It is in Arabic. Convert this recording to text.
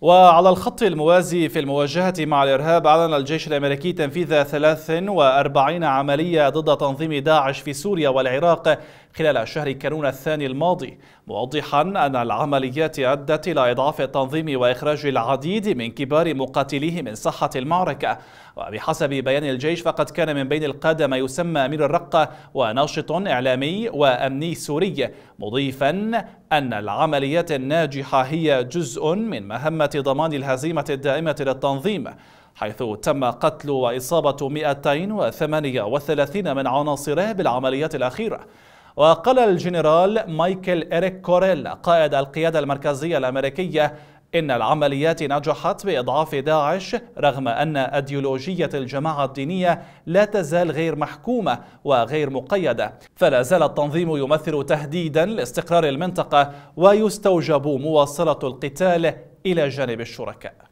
وعلى الخط الموازي في المواجهة مع الإرهاب أعلن الجيش الأمريكي تنفيذ 43 عملية ضد تنظيم داعش في سوريا والعراق خلال شهر كانون الثاني الماضي موضحا أن العمليات أدت إلى إضعاف التنظيم وإخراج العديد من كبار مقاتليه من صحة المعركة وبحسب بيان الجيش فقد كان من بين القادة ما يسمى أمير الرقة وناشط إعلامي وأمني سوري مضيفا أن العمليات الناجحة هي جزء من مهمة ضمان الهزيمة الدائمة للتنظيم حيث تم قتل وإصابة 238 من عناصره بالعمليات الأخيرة وقال الجنرال مايكل إريك كوريل قائد القيادة المركزية الأمريكية إن العمليات نجحت بإضعاف داعش رغم أن أديولوجية الجماعة الدينية لا تزال غير محكومة وغير مقيدة فلا زال التنظيم يمثل تهديدا لاستقرار المنطقة ويستوجب مواصلة القتال إلى جانب الشركاء